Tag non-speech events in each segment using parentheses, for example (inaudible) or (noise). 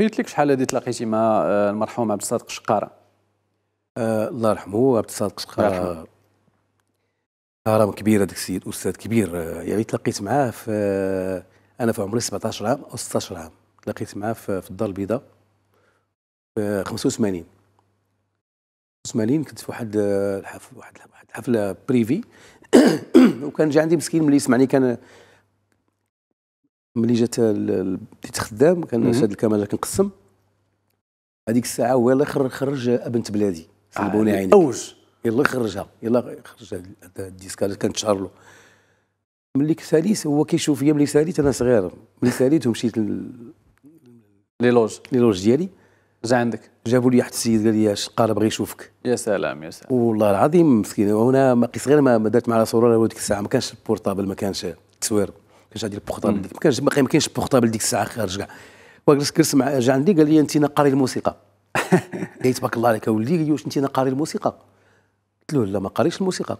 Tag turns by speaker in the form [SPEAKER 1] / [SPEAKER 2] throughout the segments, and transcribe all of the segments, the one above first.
[SPEAKER 1] قلت لك شحال هذه تلاقيتي مع آه، المرحوم عبد الصادق شقاره آه الله يرحمه عبد الصادق شقاره كرامه كبير هذاك السيد استاذ كبير آه، يعني تلاقيت معاه في آه، انا في عمري 17 عام او 16 عام تلاقيت معاه في, الدار البيضاء في 85 85 كنت في واحد الحفل واحد واحد الحفله بريفي (coughs) وكان جا عندي مسكين ملي سمعني كان ملي جات بديت خدام كان شاد الكمال كنقسم هذيك الساعه هو يلاه خرج خرج بنت بلادي سلبوني آه عيني اوج يلاه خرجها يلاه خرج هذا الديسك اللي كنتشهر له ملي ساليت هو كيشوف فيا ملي ساليت انا صغير ملي ساليت ومشيت لي لوج لي لوج ديالي جا عندك جابوا لي واحد السيد قال لي الشقاره بغى يشوفك يا سلام يا سلام والله العظيم مسكين وانا صغير ما درت مع راسه ولا ديك الساعه ما كانش البورطابل ما كانش التصوير كاينش عندي البورطابل ما كانش ما كاينش البورطابل ديك الساعه خارج كاع وجلس كرس مع جا عندي قال لي انت قاري الموسيقى (laughs) قال تبارك الله عليك ولدي قال واش انت قاري الموسيقى قلت له لا ما قاريش الموسيقى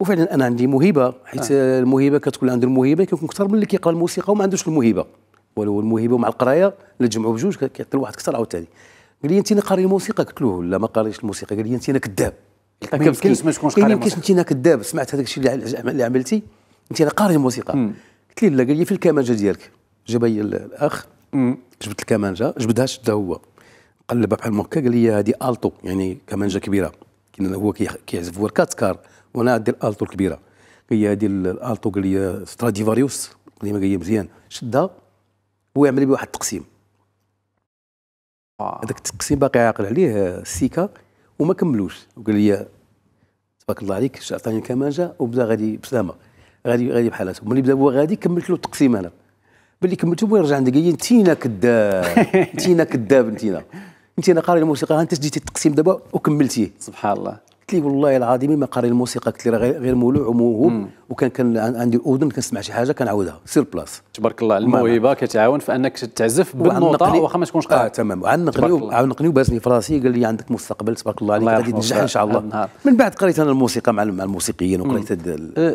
[SPEAKER 1] وفعلا انا عندي موهبه حيت آه. الموهبه كتكون عند الموهبه كيكون اكثر من اللي كيقرا الموسيقى وما عندوش الموهبه ولو الموهبه مع القرايه اللي تجمعوا بجوج كيعطي الواحد اكثر عاوتاني قال لي انت قاري الموسيقى قلت له لا ما قاريش الموسيقى قال لي انت كذاب ما يمكنش ما تكونش قاري الموسيقى ما يمكنش انت كذاب سمعت هذاك الشيء اللي عملتي انت قاري الموسيقى قلت لي لا قال لي في الكمانجه ديالك جاب لي الاخ جبت الكمانجه جبدها شدها هو قلبها بحال هكا قال لي هذه التو يعني كمانجه كبيره كان هو كيعزف هو الكاتكار وانا عندي الالتو الكبيره قال لي هذه الالتو قال لي ستراديفاريوس قديمه قال لي مزيان شدها هو يعمل لي واحد التقسيم هذاك التقسيم باقي عاقل عليه السيكا وما كملوش وقال لي تبارك الله عليك عطاني الكمانجه وبدا غادي بسلامه غادي غادي بحال هكا ملي بدا هو غادي كملت له التقسيم انا ملي كملته هو يرجع عندك انتينا كذاب (laughs) انتينا كذاب انتينا انتينا قاري الموسيقى انت جيتي التقسيم دابا وكملتيه سبحان الله قلت لي والله العظيم ما قاري الموسيقى قلت لي راه غير مولوع وموهوب وكان كان عندي اذن كنسمع شي حاجه كنعاودها سير بلاص تبارك الله الموهبه كتعاون في انك تعزف بالنوطه واخا ما تكونش قاري اه تمام وعنقني وعنقني وباسني في راسي قال لي عندك مستقبل تبارك الله عليك غادي تنجح ان شاء الله من بعد قريت انا الموسيقى مع الموسيقيين وقريت